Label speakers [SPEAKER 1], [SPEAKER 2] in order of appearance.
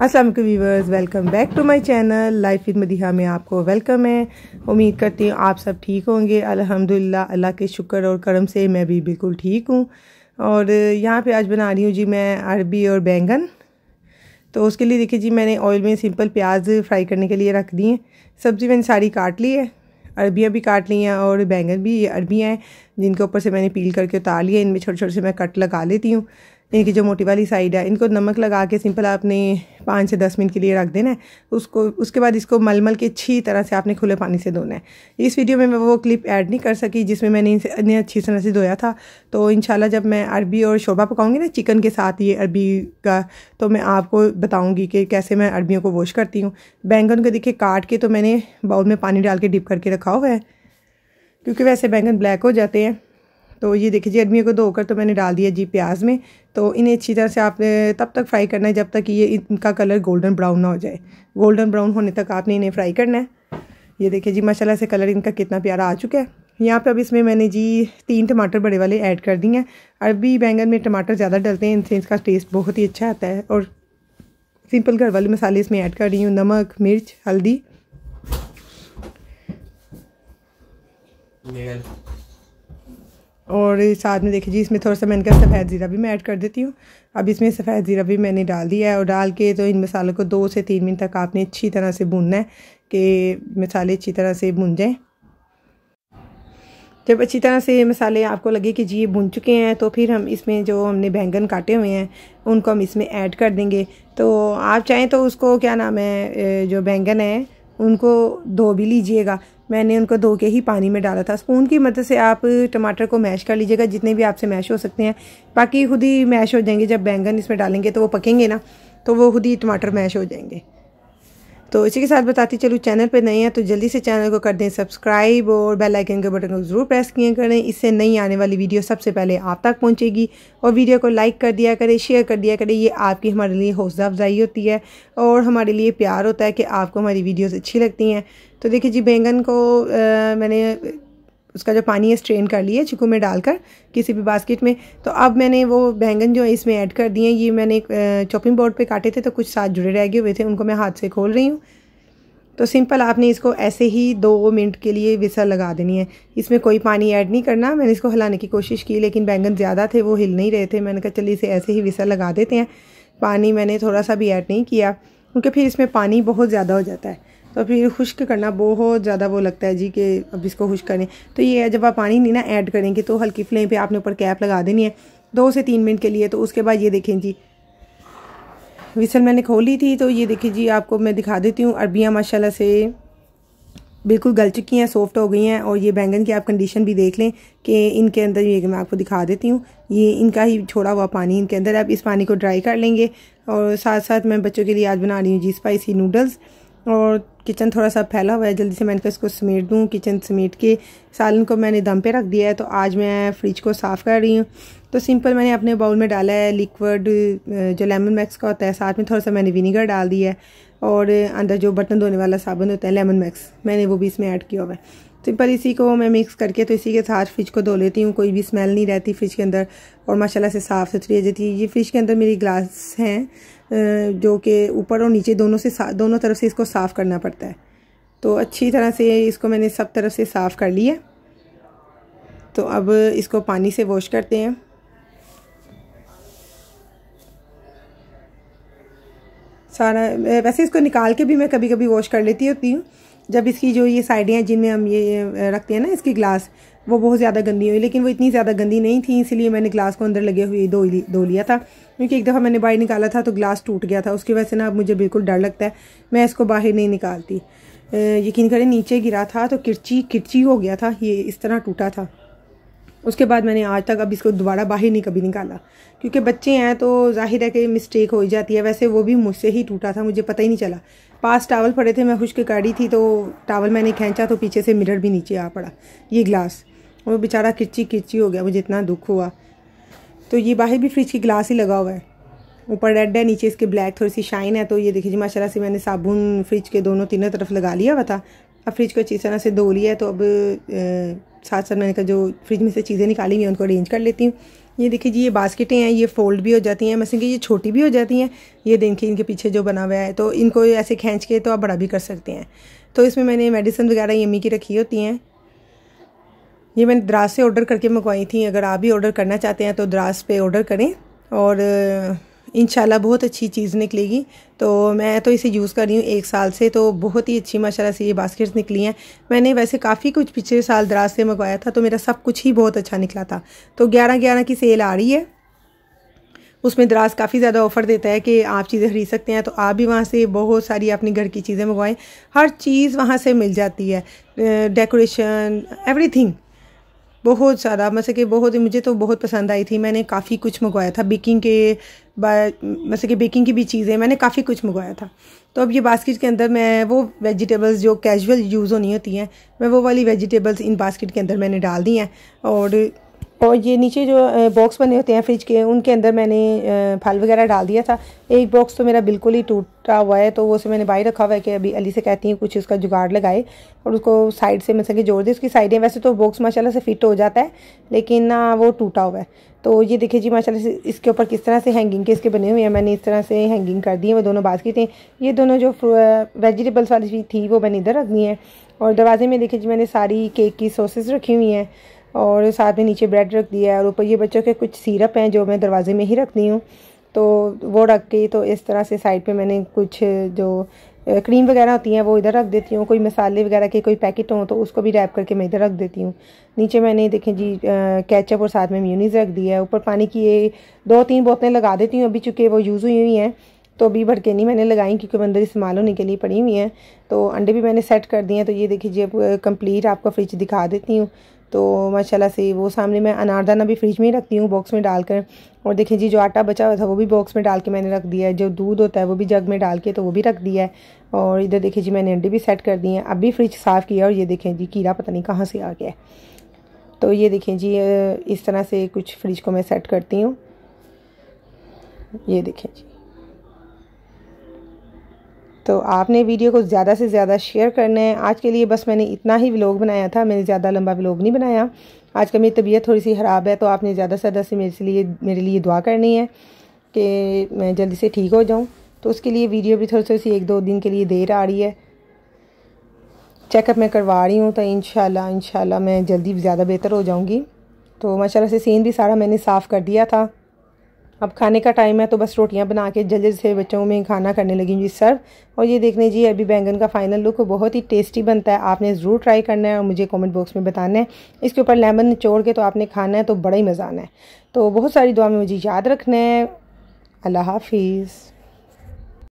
[SPEAKER 1] Aslam viewers welcome back to my channel life in Madiha में आपको welcome है उम्मीद करती हूँ आप सब ठीक होंगे अल्हम्दुलिल्लाह अल्लाह के शुक्र और करम से मैं भी बिल्कुल ठीक हूँ और यहाँ पे आज बना रही हूँ जी मैं अरबी और बैंगन तो उसके लिए देखिए जी मैंने ऑयल में सिंपल प्याज फ्राई करने के लिए रख दी है सब्ज़ी मैंने सारी काट ली है अरबियाँ भी काट ली हैं और बैंगन भी ये अरबियाँ हैं जिनके ऊपर से मैंने पील करके उतार लिए इनमें छोटे छोटे से मैं कट लगा लेती हूँ इनकी जो मोटी वाली साइड है इनको नमक लगा के सिंपल आपने पाँच से दस मिनट के लिए रख देना है उसको उसके बाद इसको मलमल के अच्छी तरह से आपने खुले पानी से धोना है इस वीडियो में मैं वो क्लिप ऐड नहीं कर सकी जिसमें मैंने इनसे इन्हें अच्छी तरह से धोया था तो इन जब मैं अरबी और शोभा पकाऊंगी ना चिकन के साथ ये अरबी का तो मैं आपको बताऊँगी कि कैसे मैं अरबियों को वॉश करती हूँ बैंगन को देखिए काट के तो मैंने बाउल में पानी डाल के डिप करके रखा हुआ है क्योंकि वैसे बैंगन ब्लैक हो जाते हैं तो ये देखिए जी अदमियों को धोकर तो मैंने डाल दिया जी प्याज में तो इन्हें अच्छी तरह से आपने तब तक फ्राई करना है जब तक ये इनका कलर गोल्डन ब्राउन ना हो जाए गोल्डन ब्राउन होने तक आपने इन्हें फ्राई करना है ये देखिए जी माशाल्लाह से कलर इनका कितना प्यारा आ चुका है यहाँ पे अब इसमें मैंने जी तीन टमाटर बड़े वाले ऐड कर दिए हैं अरबी बैंगन में टमाटर ज़्यादा डलते हैं इनसे इसका टेस्ट बहुत ही अच्छा आता है और सिंपल घर वाले मसाले इसमें ऐड कर रही हूँ नमक मिर्च हल्दी और साथ में देखिए जी इसमें थोड़ा सा मैंने कहा सफ़ेद ज़ीरा भी मैं ऐड कर देती हूँ अब इसमें सफ़ेद ज़ीरा भी मैंने डाल दिया है और डाल के तो इन मसालों को दो से तीन मिनट तक आपने अच्छी तरह से भूनना है कि मसाले अच्छी तरह से भून जाएँ जब अच्छी तरह से मसाले आपको लगे कि जी ये भुन चुके हैं तो फिर हम इसमें जो हमने बैंगन काटे हुए हैं उनको हम इसमें ऐड कर देंगे तो आप चाहें तो उसको क्या नाम है जो बैंगन है उनको धो भी लीजिएगा मैंने उनको धो के ही पानी में डाला था स्पून की मदद से आप टमाटर को मैश कर लीजिएगा जितने भी आपसे मैश हो सकते हैं बाकी खुद ही मैश हो जाएंगे जब बैंगन इसमें डालेंगे तो वो पकेंगे ना तो वो खुद ही टमाटर मैश हो जाएंगे तो इसी के साथ बताती चलूँ चैनल पर नए हैं तो जल्दी से चैनल को कर दें सब्सक्राइब और बेल आइकन के बटन को ज़रूर प्रेस किए करें इससे नई आने वाली वीडियो सबसे पहले आप तक पहुंचेगी और वीडियो को लाइक कर दिया करें शेयर कर दिया करें ये आपकी हमारे लिए हौसला अफजाई होती है और हमारे लिए प्यार होता है कि आपको हमारी वीडियोज़ अच्छी लगती हैं तो देखिए जी बैंगन को आ, मैंने उसका जो पानी है स्ट्रेन कर लिए चिकू में डालकर किसी भी बास्केट में तो अब मैंने वो बैंगन जो है इसमें ऐड कर दिए ये मैंने चॉपिंग बोर्ड पे काटे थे तो कुछ साथ जुड़े रह गए हुए थे उनको मैं हाथ से खोल रही हूँ तो सिंपल आपने इसको ऐसे ही दो मिनट के लिए विसल लगा देनी है इसमें कोई पानी ऐड नहीं करना मैंने इसको हिलाने की कोशिश की लेकिन बैंगन ज़्यादा थे वो हिल नहीं रहे थे मैंने कहा चलिए इसे ऐसे ही विसल लगा देते हैं पानी मैंने थोड़ा सा भी ऐड नहीं किया क्योंकि फिर इसमें पानी बहुत ज़्यादा हो जाता है और तो फिर खुश्क करना बहुत ज़्यादा वो लगता है जी कि अब इसको खुश्क करें तो ये है जब आप पानी नहीं ना ऐड करेंगे तो हल्की फ्लेम पे आपने ऊपर कैप लगा देनी है दो से तीन मिनट के लिए तो उसके बाद ये देखें जी विसल मैंने खोली थी तो ये देखिए जी आपको मैं दिखा देती हूँ अरबियाँ माशाल्लाह से बिल्कुल गल चुकी हैं सॉफ्ट हो गई हैं और ये बैंगन की आप कंडीशन भी देख लें कि इनके अंदर ये मैं आपको दिखा देती हूँ ये इनका ही छोड़ा हुआ पानी इनके अंदर आप इस पानी को ड्राई कर लेंगे और साथ साथ मैं बच्चों के लिए आज बना रही हूँ जी स्पाइसी नूडल्स और किचन थोड़ा सा फैला हुआ है जल्दी से मैंने कहा तो इसको समेट दूँ किचन समेट के सालन को मैंने दम पे रख दिया है तो आज मैं फ्रिज को साफ़ कर रही हूँ तो सिंपल मैंने अपने बाउल में डाला है लिक्विड जो लेमन मैक्स का होता है साथ में थोड़ा सा मैंने विनीगर डाल दिया है और अंदर जो बर्तन धोने वाला साबुन होता है लेमन मैक्स मैंने वो भी इसमें ऐड किया हुआ है सिंपल इसी को मैं मिक्स करके तो इसी के साथ फ्रिज को धो लेती हूँ कोई भी स्मेल नहीं रहती फ्रिज के अंदर और माशाला से साफ़ सुथरी हो जाती है ये फ्रिज के अंदर मेरी ग्लास हैं जो कि ऊपर और नीचे दोनों से दोनों तरफ से इसको साफ़ करना पड़ता है तो अच्छी तरह से इसको मैंने सब तरफ से साफ़ कर लिया तो अब इसको पानी से वॉश करते हैं सारा वैसे इसको निकाल के भी मैं कभी कभी वॉश कर लेती होती हूँ जब इसकी जो ये साइडें हैं जिनमें हम ये रखते हैं ना इसकी ग्लास वो बहुत ज़्यादा गंदी हुई लेकिन वो इतनी ज़्यादा गंदी नहीं थी इसीलिए मैंने ग्लास को अंदर लगे हुए धो धो लिया था क्योंकि एक दफ़ा मैंने बाहर निकाला था तो ग्लास टूट गया था उसकी वजह से ना अब मुझे बिल्कुल डर लगता है मैं इसको बाहर नहीं निकालती यकीन करें नीचे गिरा था तो किरची किरची हो गया था ये इस तरह टूटा था उसके बाद मैंने आज तक अब इसको दोबारा बाहर नहीं कभी निकाला क्योंकि बच्चे हैं तो जाहिर है कि मिस्टेक हो जाती है वैसे वो भी मुझसे ही टूटा था मुझे पता ही नहीं चला पास टावल पड़े थे मैं खुश के काढ़ी थी तो टावल मैंने खींचा तो पीछे से मिरर भी नीचे आ पड़ा ये ग्लास वो बेचारा किरची किरची हो गया मुझे इतना दुख हुआ तो ये बाहर भी फ्रिज की ग्लास ही लगा हुआ है ऊपर रेड है नीचे इसके ब्लैक थोड़ी सी शाइन है तो ये देखिए जी माशाला से मैंने साबुन फ्रिज के दोनों तीनों तरफ लगा लिया हुआ था अब फ्रिज को अच्छी तरह से धो लिया है तो अब साथ साथ मैंने कहा जो फ्रिज में से चीज़ें निकाली मैं उनको अरेंज कर लेती हूँ ये देखिए जी ये बास्केटें हैं ये फोल्ड भी हो जाती हैं मैं कि ये छोटी भी हो जाती हैं ये देखिए इनके पीछे जो बना हुआ है तो इनको ऐसे खींच के तो आप बड़ा भी कर सकते हैं तो इसमें मैंने मेडिसिन वगैरह यमी की रखी होती हैं ये मैंने द्रास से ऑर्डर करके मंगवाई थी अगर आप भी ऑर्डर करना चाहते हैं तो द्रास पे ऑर्डर करें और इन बहुत अच्छी चीज़ निकलेगी तो मैं तो इसे यूज़ कर रही हूँ एक साल से तो बहुत ही अच्छी माशाल्लाह से ये बास्केट्स निकली हैं मैंने वैसे काफ़ी कुछ पिछले साल दराज से मंगवाया था तो मेरा सब कुछ ही बहुत अच्छा निकला था तो ग्यारह ग्यारह की सेल आ रही है उसमें दराज काफ़ी ज़्यादा ऑफ़र देता है कि आप चीज़ें खरीद सकते हैं तो आप भी वहाँ से बहुत सारी अपने घर की चीज़ें मंगवाएं हर चीज़ वहाँ से मिल जाती है डेकोरेशन एवरीथिंग बहुत ज़्यादा मतलब कि बहुत मुझे तो बहुत पसंद आई थी मैंने काफ़ी कुछ मंगवाया था बेकिंग के मतलब कि बेकिंग की भी चीज़ें मैंने काफ़ी कुछ मंगवाया था तो अब ये बास्केट के अंदर मैं वो वेजिटेबल्स जो कैजुअल यूज़ होनी होती हैं मैं वो वाली वेजिटेबल्स इन बास्केट के अंदर मैंने डाल दी हैं और और ये नीचे जो बॉक्स बने होते हैं फ्रिज के उनके अंदर मैंने फल वगैरह डाल दिया था एक बॉक्स तो मेरा बिल्कुल ही टूटा हुआ है तो वो उसे मैंने बाहर रखा हुआ है कि अभी अली से कहती हूँ कुछ उसका जुगाड़ लगाए और उसको साइड से मतलब कि जोड़ दी उसकी साइडें वैसे तो बॉक्स माशाल्लाह से फिट हो जाता है लेकिन ना वो टूटा हुआ है तो ये देखिए जी माशाला से इसके ऊपर किस तरह से हैंगिंग के इसके बने हुए हैं मैंने इस तरह से हैंगिंग कर दी है वो दोनों बास्केटें ये दोनों जो वेजिटेबल्स वाली थी वो मैंने इधर रख दी है और दरवाजे में देखिए जी मैंने सारी केक की सॉसेज रखी हुई हैं और साथ में नीचे ब्रेड रख दिया है और ऊपर ये बच्चों के कुछ सीरप हैं जो मैं दरवाजे में ही रखती हूँ तो वो रख के तो इस तरह से साइड पे मैंने कुछ जो क्रीम वगैरह होती हैं वो इधर रख देती हूँ कोई मसाले वगैरह के कोई पैकेट हों तो उसको भी रैप करके मैं इधर रख देती हूँ नीचे मैंने देखें जी कैचअप और साथ में म्यूनीज रख दिया है ऊपर पानी की ये दो तीन बोतलें लगा देती हूँ अभी चूँकि वो यूज़ हुई हुई हैं तो अभी नहीं मैंने लगाई क्योंकि मैं अंदर इस्तेमाल होने के लिए पड़ी हुई हैं तो अंडे भी मैंने सेट कर दिए हैं तो ये देखिए जी अब कम्प्लीट आपका फ्रिज दिखा देती हूँ तो माशाल्लाह से वो सामने मैं अनारदाना भी फ्रिज में ही रखती हूँ बॉक्स में डालकर और देखिए जी जो आटा बचा हुआ था वो भी बॉक्स में डाल के मैंने रख दिया है जो दूध होता है वो भी जग में डाल के तो वो भी रख दिया है और इधर देखिए जी मैंने अंडे भी सेट कर दिए हैं अब भी फ्रिज साफ़ किया और ये देखें जी कीड़ा पता नहीं कहाँ से आ गया है तो ये देखें जी इस तरह से कुछ फ्रिज को मैं सेट करती हूँ ये देखें जी तो आपने वीडियो को ज़्यादा से ज़्यादा शेयर करना है आज के लिए बस मैंने इतना ही व्लॉग बनाया था मैंने ज़्यादा लंबा व्लॉग नहीं बनाया आज का मेरी तबीयत थोड़ी सी ख़राब है तो आपने ज़्यादा से ज़्यादा से मेरे लिए मेरे लिए दुआ करनी है कि मैं जल्दी से ठीक हो जाऊँ तो उसके लिए वीडियो भी थोड़ी थोड़ी सी एक दो दिन के लिए देर आ रही है चेकअप मैं करवा रही हूँ तो इन शाला मैं जल्दी ज़्यादा बेहतर हो जाऊँगी तो माशाला से सीन भी सारा मैंने साफ़ कर दिया था अब खाने का टाइम है तो बस रोटियां बना के जल्दी से बच्चों में खाना करने लगी जी सर्व और ये देखने जी अभी बैंगन का फाइनल लुक बहुत ही टेस्टी बनता है आपने ज़रूर ट्राई करना है और मुझे कमेंट बॉक्स में बताना है इसके ऊपर लेमन निचोड़ के तो आपने खाना है तो बड़ा ही मज़ा आना है तो बहुत सारी दुआ में मुझे याद रखना है अल्लाह हाफिज़